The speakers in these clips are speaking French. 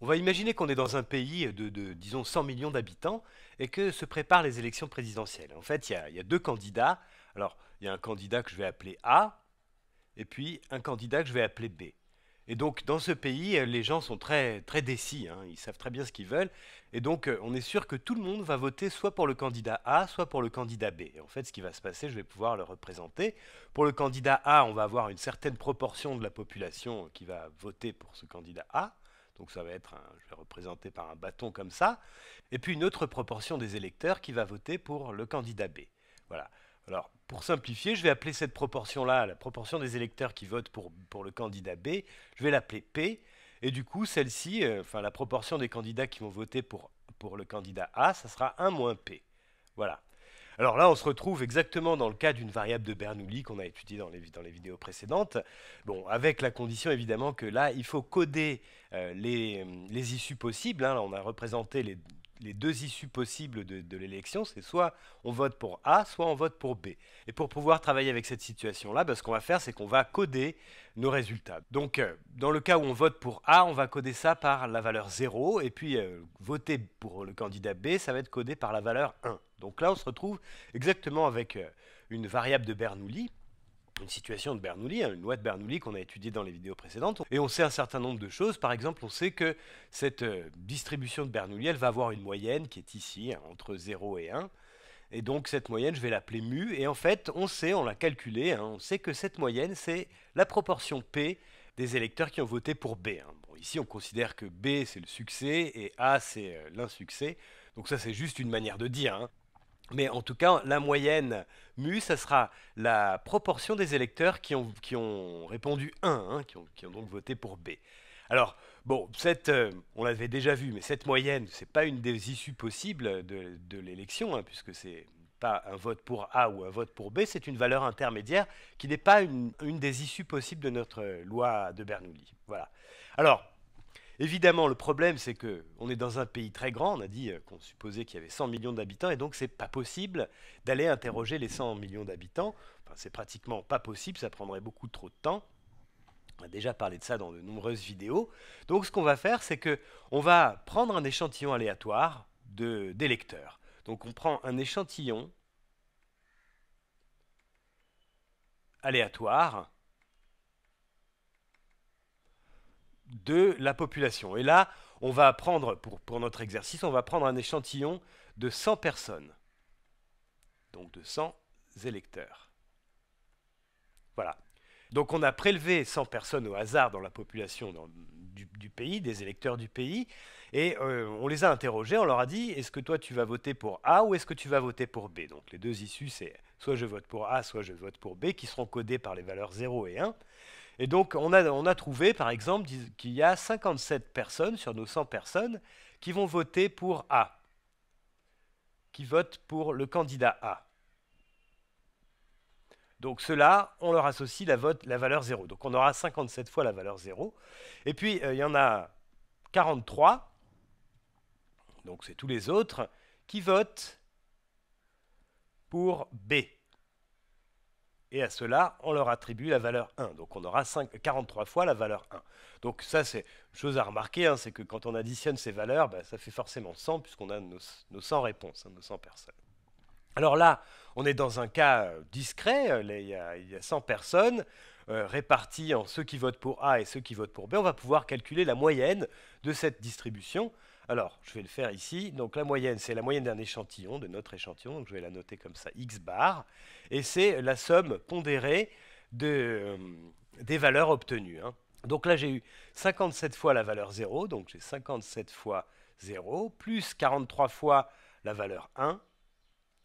On va imaginer qu'on est dans un pays de, disons, 100 millions d'habitants et que se préparent les élections présidentielles. En fait, il y, a deux candidats. Alors, il y a un candidat que je vais appeler A et puis un candidat que je vais appeler B. Et donc, dans ce pays, euh, les gens sont très, très décis. Hein. ils savent très bien ce qu'ils veulent. Et donc, euh, on est sûr que tout le monde va voter soit pour le candidat A, soit pour le candidat B. Et en fait, ce qui va se passer, je vais pouvoir le représenter. Pour le candidat A, on va avoir une certaine proportion de la population qui va voter pour ce candidat A. Donc ça va être, je vais représenter par un bâton comme ça. Et puis une autre proportion des électeurs qui va voter pour le candidat B. Voilà. Alors, pour simplifier, je vais appeler cette proportion-là, la proportion des électeurs qui votent pour, pour le candidat B, je vais l'appeler P. Et du coup, celle-ci, euh, enfin la proportion des candidats qui vont voter pour, pour le candidat A, ça sera 1 moins P. Voilà. Alors là, on se retrouve exactement dans le cas d'une variable de Bernoulli qu'on a étudiée dans les, dans les vidéos précédentes. Bon, avec la condition évidemment que là, il faut coder euh, les, issues possibles. Hein. on a représenté les, les deux issues possibles de, l'élection, c'est soit on vote pour A, soit on vote pour B. Et pour pouvoir travailler avec cette situation-là, ben, ce qu'on va faire, c'est qu'on va coder nos résultats. Donc, euh, dans le cas où on vote pour A, on va coder ça par la valeur 0, et puis euh, voter pour le candidat B, ça va être codé par la valeur 1. Donc là, on se retrouve exactement avec euh, une variable de Bernoulli, une situation de Bernoulli, hein, une loi de Bernoulli qu'on a étudiée dans les vidéos précédentes. Et on sait un certain nombre de choses. Par exemple, on sait que cette euh, distribution de Bernoulli, elle va avoir une moyenne qui est ici, hein, entre 0 et 1. Et donc cette moyenne, je vais l'appeler mu. Et en fait, on sait, on l'a calculé, hein, on sait que cette moyenne, c'est la proportion P des électeurs qui ont voté pour B. ici, on considère que B, c'est le succès et A, c'est euh, l'insuccès. Donc ça, c'est juste une manière de dire. Hein. Mais en tout cas, la moyenne mu, ça sera la proportion des électeurs qui ont, qui ont répondu 1, hein, qui, ont, donc voté pour B. Alors, bon, cette, euh, on l'avait déjà vu, mais cette moyenne, ce n'est pas une des issues possibles de, de l'élection, puisque hein, puisque c'est pas un vote pour A ou un vote pour B, c'est une valeur intermédiaire qui n'est pas une, une, des issues possibles de notre loi de Bernoulli. Voilà. Alors, Évidemment, le problème, c'est que est dans un pays très grand. On a dit euh, qu'on supposait qu'il y avait 100 millions d'habitants, et donc c'est pas possible d'aller interroger les 100 millions d'habitants. Enfin, c'est pratiquement pas possible. Ça prendrait beaucoup trop de temps. On a déjà parlé de ça dans de nombreuses vidéos. Donc, ce qu'on va faire, c'est que on va prendre un échantillon aléatoire d'électeurs. Donc, on prend un échantillon aléatoire de la population. Et là, on va prendre, pour, notre exercice, on va prendre un échantillon de 100 personnes, donc de 100 électeurs. Voilà. Donc on a prélevé 100 personnes au hasard dans la population du, pays, des électeurs du pays, et euh, on les a interrogés, on leur a dit, est-ce que toi tu vas voter pour A ou est-ce que tu vas voter pour B Donc les deux issues, c'est soit je vote pour A, soit je vote pour B, qui seront codées par les valeurs 0 et 1. Et donc, on a, on a trouvé, par exemple, qu'il y a 57 personnes sur nos 100 personnes qui vont voter pour A, qui votent pour le candidat A. Donc ceux-là, on leur associe la, vote, la valeur 0. Donc on aura 57 fois la valeur 0. Et puis, euh, il y en a 43, donc c'est tous les autres, qui votent pour B. Et à cela, on leur attribue la valeur 1. Donc on aura 43 fois la valeur 1. Donc ça, c'est chose à remarquer, hein, c'est que quand on additionne ces valeurs, bah, ça fait forcément 100, puisqu'on a nos, 100 réponses, hein, nos 100 personnes. Alors là, on est dans un cas euh, discret, euh, il y a, 100 personnes euh, réparties en ceux qui votent pour A et ceux qui votent pour B. On va pouvoir calculer la moyenne de cette distribution. Alors, je vais le faire ici. Donc la moyenne, c'est la moyenne d'un échantillon, de notre échantillon. Donc je vais la noter comme ça, x bar. Et c'est la somme pondérée de, euh, des valeurs obtenues. Hein. Donc là, j'ai eu 57 fois la valeur 0, donc j'ai 57 fois 0, plus 43 fois la valeur 1,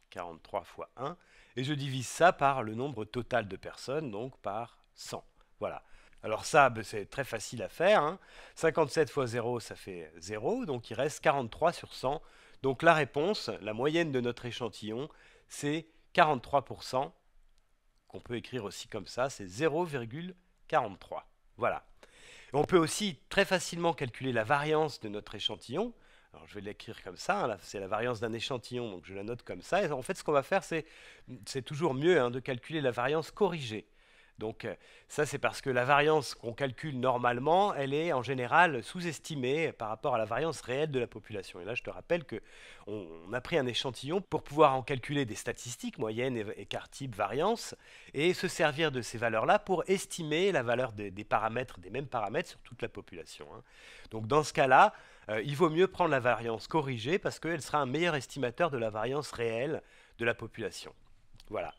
43 fois 1, et je divise ça par le nombre total de personnes, donc par 100. Voilà. Alors ça, ben, c'est très facile à faire. 57 hein. fois 0, ça fait 0, donc il reste 43 sur 100. Donc la réponse, la moyenne de notre échantillon, c'est 43%, qu'on peut écrire aussi comme ça, c'est 0,43. Voilà. On peut aussi très facilement calculer la variance de notre échantillon. Alors je vais l'écrire comme ça, hein, c'est la variance d'un échantillon, donc je la note comme ça. en fait, ce qu'on va faire, c'est toujours mieux hein, de calculer la variance corrigée. Donc euh, ça, c'est parce que la variance qu'on calcule normalement, elle est en général sous-estimée par rapport à la variance réelle de la population. Et là, je te rappelle que on, a pris un échantillon pour pouvoir en calculer des statistiques moyenne, écart type, variance, et se servir de ces valeurs-là pour estimer la valeur des, paramètres, des mêmes paramètres sur toute la population. Hein. Donc dans ce cas-là, euh, il vaut mieux prendre la variance corrigée parce qu'elle sera un meilleur estimateur de la variance réelle de la population. Voilà.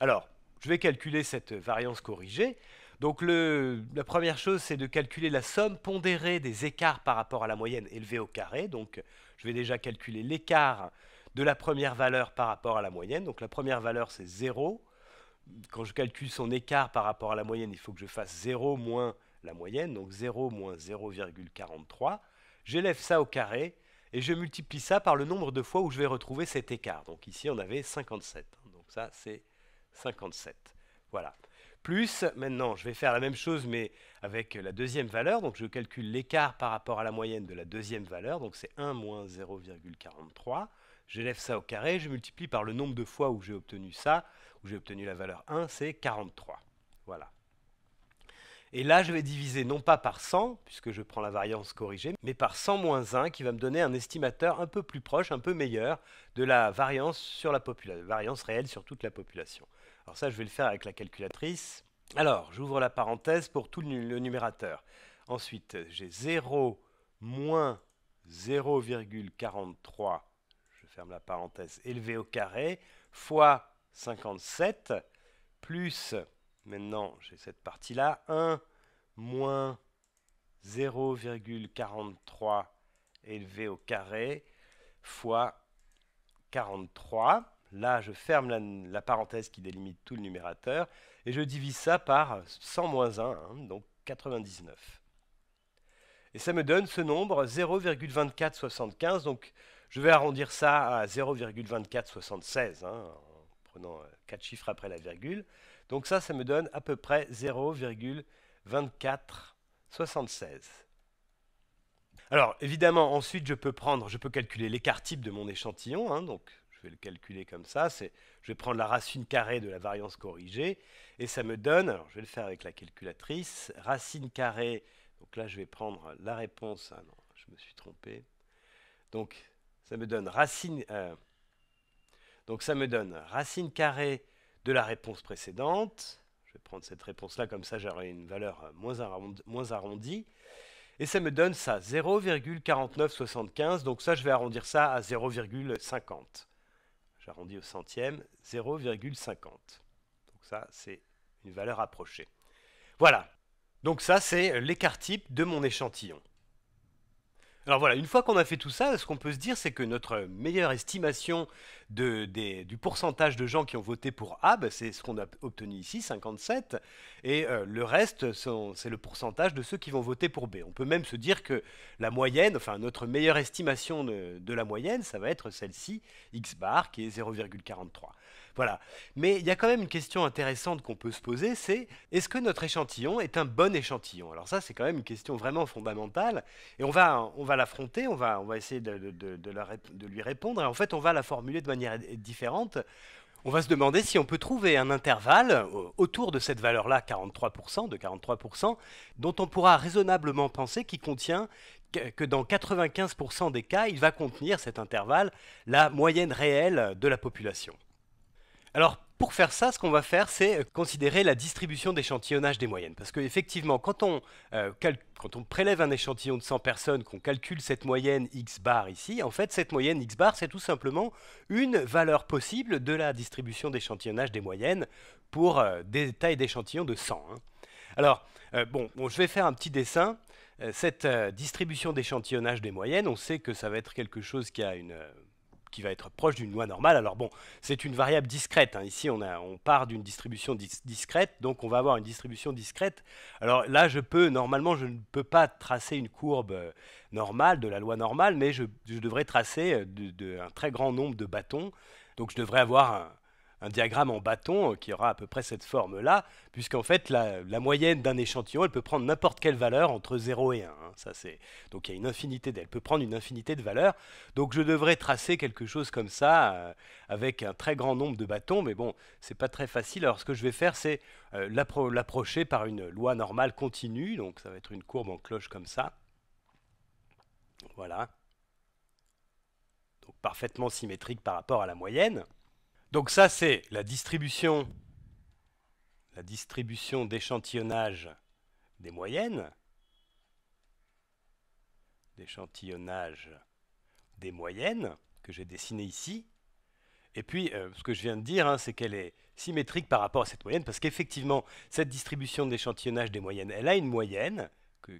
Alors, je vais calculer cette variance corrigée. Donc la première chose, c'est de calculer la somme pondérée des écarts par rapport à la moyenne élevée au carré. Donc je vais déjà calculer l'écart de la première valeur par rapport à la moyenne. Donc la première valeur, c'est 0. Quand je calcule son écart par rapport à la moyenne, il faut que je fasse 0 moins la moyenne, donc 0 moins 0,43. J'élève ça au carré et je multiplie ça par le nombre de fois où je vais retrouver cet écart. Donc ici, on avait 57. Donc ça, c'est 57. Voilà. Plus, maintenant, je vais faire la même chose, mais avec la deuxième valeur. Donc, je calcule l'écart par rapport à la moyenne de la deuxième valeur. Donc, c'est 1 moins 0,43. J'élève ça au carré, je multiplie par le nombre de fois où j'ai obtenu ça, où j'ai obtenu la valeur 1, c'est 43. Voilà. Et là, je vais diviser non pas par 100, puisque je prends la variance corrigée, mais par 100 moins 1, qui va me donner un estimateur un peu plus proche, un peu meilleur, de la variance, sur la, la variance réelle sur toute la population. Alors ça, je vais le faire avec la calculatrice. Alors, j'ouvre la parenthèse pour tout le numérateur. Ensuite, j'ai 0 moins 0,43, je ferme la parenthèse, élevé au carré, fois 57, plus, maintenant j'ai cette partie-là, 1 moins 0,43 élevé au carré, fois 43. Là, je ferme la, parenthèse qui délimite tout le numérateur et je divise ça par 100 moins 1, hein, donc 99. Et ça me donne ce nombre 0,2475. Donc je vais arrondir ça à 0,2476 hein, en prenant 4 euh, chiffres après la virgule. Donc ça, ça me donne à peu près 0,2476. Alors évidemment, ensuite je peux prendre, je peux calculer l'écart type de mon échantillon, hein, donc je vais le calculer comme ça, je vais prendre la racine carrée de la variance corrigée, et ça me donne, je vais le faire avec la calculatrice, racine carrée, donc là je vais prendre la réponse, ah non, je me suis trompé, donc ça me donne racine, euh, donc ça me donne racine carrée de la réponse précédente, je vais prendre cette réponse-là, comme ça j'aurai une valeur moins, moins arrondie, et ça me donne ça, 0,4975. Donc ça, je vais arrondir ça à 0,50 dit au centième, 0,50. Donc ça, c'est une valeur approchée. Voilà. Donc ça, c'est l'écart type de mon échantillon. Alors voilà, une fois qu'on a fait tout ça, ce qu'on peut se dire, c'est que notre meilleure estimation du pourcentage de gens qui ont voté pour A, bah, c'est ce qu'on a obtenu ici, 57, et euh, le reste, c'est le pourcentage de ceux qui vont voter pour B. On peut même se dire que la moyenne, enfin notre meilleure estimation de la moyenne, ça va être celle-ci, X bar, qui est 0,43. Voilà. Mais il y a quand même une question intéressante qu'on peut se poser, c'est est-ce que notre échantillon est un bon échantillon Alors ça, c'est quand même une question vraiment fondamentale, et on va, l'affronter, on va, essayer de, lui répondre, et en fait, on va la formuler de manière différente. On va se demander si on peut trouver un intervalle euh, autour de cette valeur-là, 43%, de 43%, dont on pourra raisonnablement penser qu'il contient, que dans 95% des cas, il va contenir cet intervalle, la moyenne réelle de la population. Alors, pour faire ça, ce qu'on va faire, c'est considérer la distribution d'échantillonnage des moyennes. Parce qu'effectivement, quand, on, euh, quand on prélève un échantillon de 100 personnes, qu'on calcule cette moyenne x bar ici, en fait, cette moyenne x bar, c'est tout simplement une valeur possible de la distribution d'échantillonnage des moyennes pour euh, des tailles d'échantillons de 100. Hein. Alors, euh, bon, je vais faire un petit dessin. Cette distribution d'échantillonnage des moyennes, on sait que ça va être quelque chose qui a une qui va être proche d'une loi normale. Alors bon, c'est une variable discrète. Hein. Ici, on, a, part d'une distribution discrète, donc on va avoir une distribution discrète. Alors là, je peux, normalement, je ne peux pas tracer une courbe euh, normale de la loi normale, mais je, devrais tracer euh, un très grand nombre de bâtons. Donc je devrais avoir un, un diagramme en bâton euh, qui aura à peu près cette forme-là, puisqu'en fait, la, moyenne d'un échantillon, elle peut prendre n'importe quelle valeur entre 0 et 1. Hein. ça c'est... Donc il y a une infinité, d'elle peut prendre une infinité de valeurs. Donc je devrais tracer quelque chose comme ça, euh, avec un très grand nombre de bâtons, mais bon, c'est pas très facile. Alors ce que je vais faire, c'est euh, l'approcher par une loi normale continue, donc ça va être une courbe en cloche comme ça. Voilà. Donc parfaitement symétrique par rapport à la moyenne. Donc ça, c'est la distribution, la distribution d'échantillonnage des moyennes, d'échantillonnage des moyennes que j'ai dessinée ici. Et puis, euh, ce que je viens de dire, hein, c'est qu'elle est symétrique par rapport à cette moyenne, parce qu'effectivement, cette distribution d'échantillonnage des moyennes, elle a une moyenne,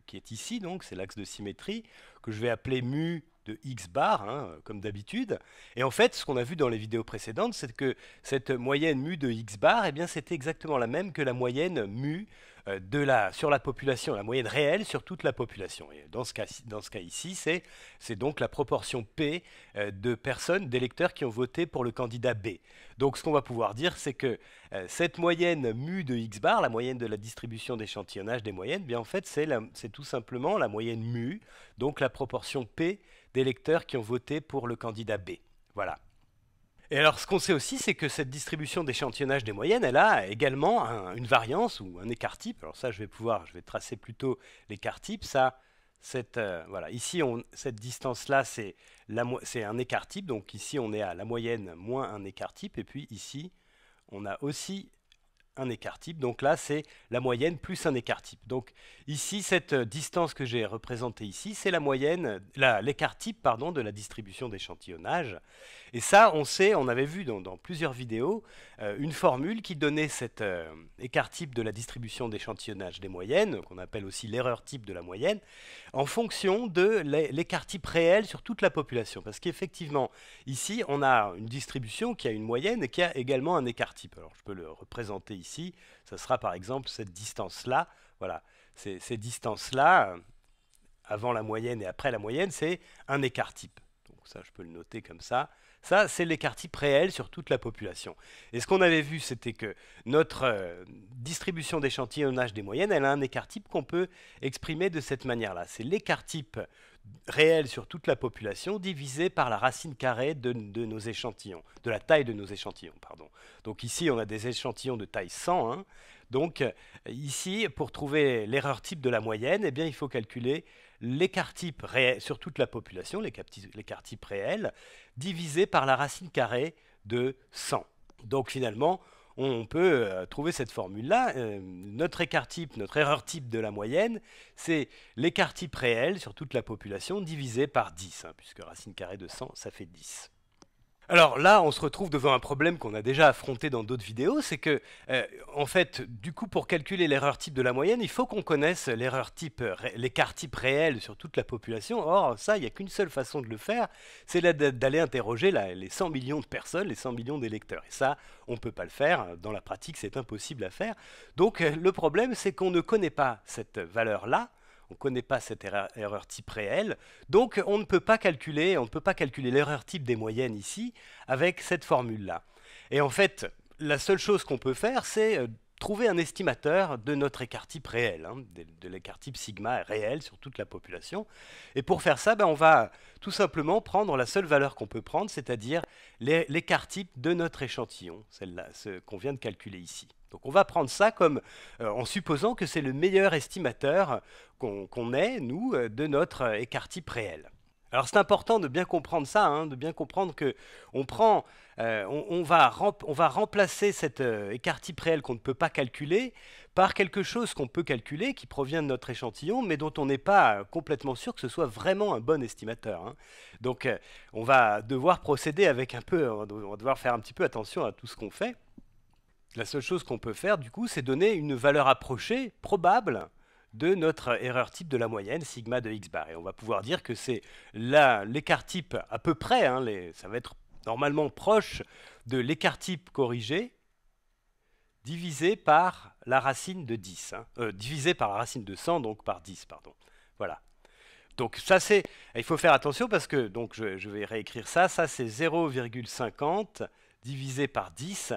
qui est ici, donc c'est l'axe de symétrie, que je vais appeler mu de X bar, hein, comme d'habitude. Et en fait, ce qu'on a vu dans les vidéos précédentes, c'est que cette moyenne mu de X bar, eh bien, c'était exactement la même que la moyenne mu euh, de la, sur la population, la moyenne réelle sur toute la population. Et dans ce cas, dans ici, c'est donc la proportion P euh, de personnes, d'électeurs qui ont voté pour le candidat B. Donc ce qu'on va pouvoir dire, c'est que euh, cette moyenne mu de X bar, la moyenne de la distribution d'échantillonnage des moyennes, eh bien en fait, c'est tout simplement la moyenne mu, donc la proportion P lecteurs qui ont voté pour le candidat B. Voilà. Et alors, ce qu'on sait aussi, c'est que cette distribution d'échantillonnage des moyennes, elle a également une variance ou un écart-type. Alors ça, je vais pouvoir, je vais tracer plutôt l'écart-type. Ça, cette, euh, voilà, ici, on, cette distance-là, c'est un écart-type. Donc ici, on est à la moyenne moins un écart-type. Et puis ici, on a aussi un écart type. Donc là, c'est la moyenne plus un écart type. Donc ici, cette euh, distance que j'ai représentée ici, c'est la moyenne, l'écart type pardon, de la distribution d'échantillonnage. Et ça, on sait, on avait vu dans, plusieurs vidéos euh, une formule qui donnait cet euh, écart type de la distribution d'échantillonnage des moyennes, qu'on appelle aussi l'erreur type de la moyenne, en fonction de l'écart type réel sur toute la population. Parce qu'effectivement, ici, on a une distribution qui a une moyenne et qui a également un écart type. Alors, je peux le représenter ici. Ça sera par exemple cette distance-là. Voilà, ces, ces distances-là, euh, avant la moyenne et après la moyenne, c'est un écart type. Donc ça, je peux le noter comme ça. Ça, c'est l'écart-type réel sur toute la population. Et ce qu'on avait vu, c'était que notre euh, distribution d'échantillonnage des moyennes, elle a un écart-type qu'on peut exprimer de cette manière-là. C'est l'écart-type réel sur toute la population divisé par la racine carrée de, nos échantillons, de la taille de nos échantillons, pardon. Donc ici, on a des échantillons de taille 100. Hein. Donc euh, ici, pour trouver l'erreur type de la moyenne, eh bien, il faut calculer l'écart type réel, sur toute la population, l'écart type réel, divisé par la racine carrée de 100. Donc finalement, on peut euh, trouver cette formule-là. Euh, notre écart type, notre erreur type de la moyenne, c'est l'écart type réel sur toute la population divisé par 10, hein, puisque racine carrée de 100, ça fait 10. Alors là, on se retrouve devant un problème qu'on a déjà affronté dans d'autres vidéos, c'est que, euh, en fait, du coup, pour calculer l'erreur type de la moyenne, il faut qu'on connaisse l'erreur type, l'écart type réel sur toute la population. Or, ça, il n'y a qu'une seule façon de le faire, c'est d'aller interroger les 100 millions de personnes, les 100 millions d'électeurs. Et ça, on ne peut pas le faire. Dans la pratique, c'est impossible à faire. Donc, euh, le problème, c'est qu'on ne connaît pas cette valeur-là on ne connaît pas cette erreur, type réelle, donc on ne peut pas calculer, on ne peut pas calculer l'erreur type des moyennes ici avec cette formule-là. Et en fait, la seule chose qu'on peut faire, c'est euh, trouver un estimateur de notre écart type réel, hein, de, l'écart type sigma réel sur toute la population. Et pour faire ça, ben, on va tout simplement prendre la seule valeur qu'on peut prendre, c'est-à-dire l'écart type de notre échantillon, celle-là, ce qu'on vient de calculer ici. Donc on va prendre ça comme euh, en supposant que c'est le meilleur estimateur qu'on ait, nous, euh, de notre euh, écart type réel. Alors c'est important de bien comprendre ça, hein, de bien comprendre que on prend, euh, on, va on, va remplacer cet euh, écart-type réel qu'on ne peut pas calculer par quelque chose qu'on peut calculer, qui provient de notre échantillon, mais dont on n'est pas euh, complètement sûr que ce soit vraiment un bon estimateur. Hein. Donc on va devoir procéder avec un peu, on va devoir faire un petit peu attention à tout ce qu'on fait. La seule chose qu'on peut faire, du coup, c'est donner une valeur approchée, probable, de notre erreur type de la moyenne, sigma de x bar. Et on va pouvoir dire que c'est l'écart type à peu près, hein, ça va être normalement proche de l'écart type corrigé divisé par la racine de 10, hein. euh, divisé par la racine de 100, donc par 10, pardon. Voilà. Donc ça c'est, il faut faire attention parce que, donc je, je vais réécrire ça, ça c'est 0,50 divisé par 10,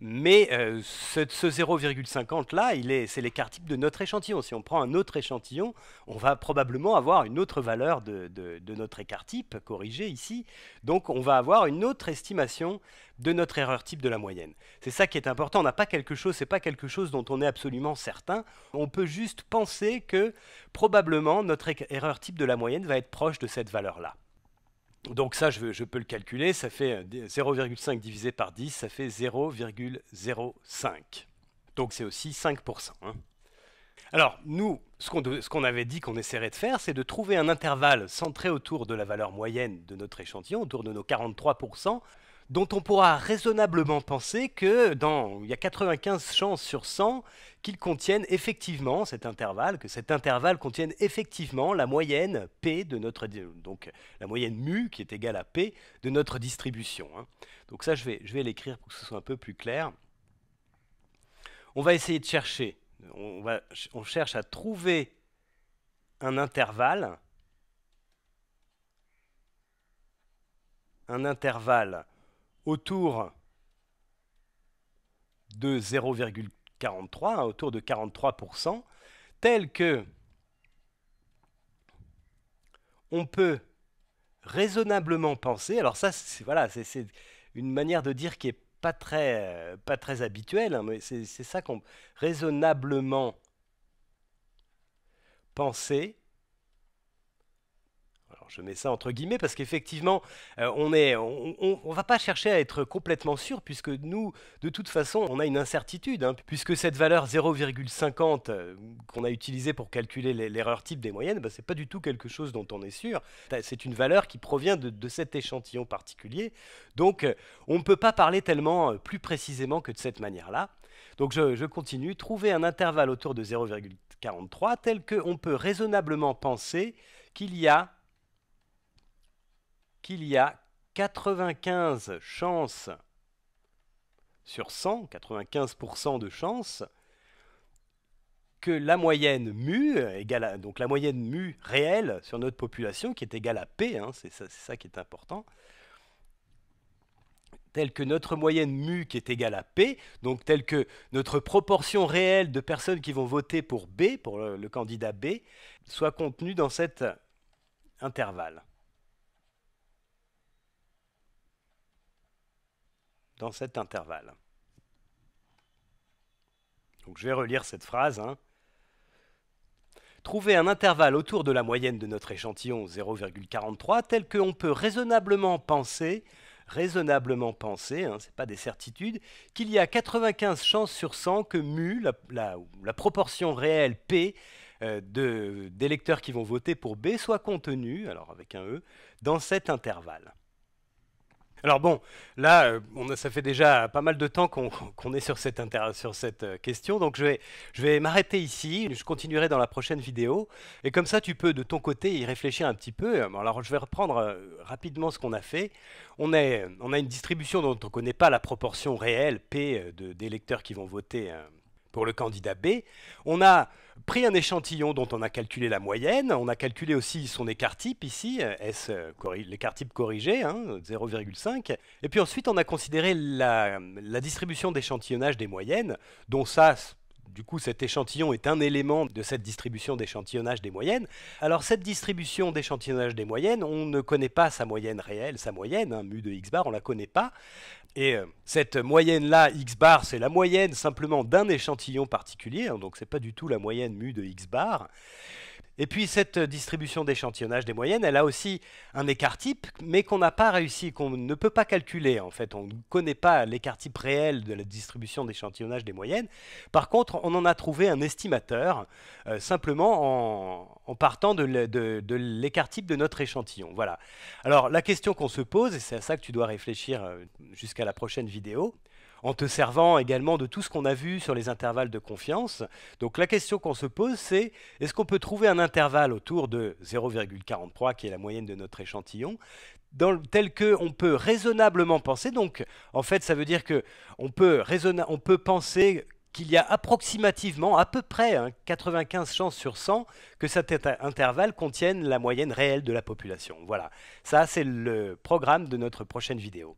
mais euh, ce, 0,50 là, c'est l'écart type de notre échantillon. Si on prend un autre échantillon, on va probablement avoir une autre valeur de, notre écart type corrigé ici. Donc on va avoir une autre estimation de notre erreur type de la moyenne. C'est ça qui est important. On n'a pas quelque chose, c'est pas quelque chose dont on est absolument certain. On peut juste penser que probablement notre erreur type de la moyenne va être proche de cette valeur là. Donc ça, je, peux le calculer, ça fait 0,5 euh, divisé par 10, ça fait 0,05. Donc c'est aussi 5%. Hein. Alors nous, ce qu'on avait dit qu'on essaierait de faire, c'est de trouver un intervalle centré autour de la valeur moyenne de notre échantillon, autour de nos 43%, dont on pourra raisonnablement penser que dans, il y a 95 chances sur 100 qu'il contienne effectivement cet intervalle, que cet intervalle contienne effectivement la moyenne P de notre donc la moyenne mu qui est égale à P de notre distribution. Hein. Donc ça je vais, l'écrire pour que ce soit un peu plus clair. On va essayer de chercher, on, on cherche à trouver un intervalle, un intervalle autour de 0,43, hein, autour de 43%, tel que on peut raisonnablement penser, alors ça c'est voilà, une manière de dire qui n'est pas très, pas très habituelle, hein, mais c'est ça qu'on raisonnablement penser je mets ça entre guillemets parce qu'effectivement, euh, on ne on, va pas chercher à être complètement sûr puisque nous, de toute façon, on a une incertitude, hein, puisque cette valeur 0,50 euh, qu'on a utilisée pour calculer l'erreur type des moyennes, bah, ce n'est pas du tout quelque chose dont on est sûr. C'est une valeur qui provient de, cet échantillon particulier. Donc on ne peut pas parler tellement euh, plus précisément que de cette manière-là. Donc je, je continue, trouver un intervalle autour de 0,43 tel qu'on peut raisonnablement penser qu'il y a qu'il y a 95 chances sur 100, 95% de chances que la moyenne mu, donc la moyenne mu réelle sur notre population, qui est égale à P, hein, c'est ça, qui est important, telle que notre moyenne mu qui est égale à P, donc telle que notre proportion réelle de personnes qui vont voter pour B, pour le candidat B, soit contenue dans cet intervalle. dans cet intervalle. Donc je vais relire cette phrase. Hein. Trouver un intervalle autour de la moyenne de notre échantillon 0,43 tel qu'on peut raisonnablement penser, raisonnablement penser, hein, ce pas des certitudes, qu'il y a 95 chances sur 100 que mu, la, proportion réelle P euh, de, des qui vont voter pour B, soit contenue, alors avec un E, dans cet intervalle. Alors bon, là, euh, on a, ça fait déjà pas mal de temps qu'on est sur cette, sur cette euh, question, donc je vais, m'arrêter ici, je continuerai dans la prochaine vidéo, et comme ça tu peux de ton côté y réfléchir un petit peu. Alors je vais reprendre euh, rapidement ce qu'on a fait. On, a une distribution dont on ne connaît pas la proportion réelle, P, d'électeurs des électeurs qui vont voter pour le candidat B. On a pris un échantillon dont on a calculé la moyenne, on a calculé aussi son écart type ici, euh, euh, l'écart type corrigé, 0,5, hein, et puis ensuite on a considéré la, distribution d'échantillonnage des moyennes, dont ça, du coup, cet échantillon est un élément de cette distribution d'échantillonnage des moyennes. Alors, cette distribution d'échantillonnage des moyennes, on ne connaît pas sa moyenne réelle, sa moyenne, hein, mu de x bar, on ne la connaît pas. Et euh, cette moyenne-là, x bar, c'est la moyenne simplement d'un échantillon particulier, hein, donc ce n'est pas du tout la moyenne mu de x bar. Et puis cette distribution d'échantillonnage des moyennes, elle a aussi un écart type, mais qu'on n'a pas réussi, qu'on ne peut pas calculer en fait. On ne connaît pas l'écart type réel de la distribution d'échantillonnage des moyennes. Par contre, on en a trouvé un estimateur, euh, simplement en, en partant de l'écart type de notre échantillon. Voilà. Alors la question qu'on se pose, et c'est à ça que tu dois réfléchir euh, jusqu'à la prochaine vidéo, en te servant également de tout ce qu'on a vu sur les intervalles de confiance. Donc la question qu'on se pose, c'est est-ce qu'on peut trouver un intervalle autour de 0,43, qui est la moyenne de notre échantillon, tel que on peut raisonnablement penser. Donc en fait, ça veut dire que on peut, on peut penser qu'il y a approximativement, à peu près, 95 hein, chances sur 100 que cet intervalle contienne la moyenne réelle de la population. Voilà, ça c'est le programme de notre prochaine vidéo.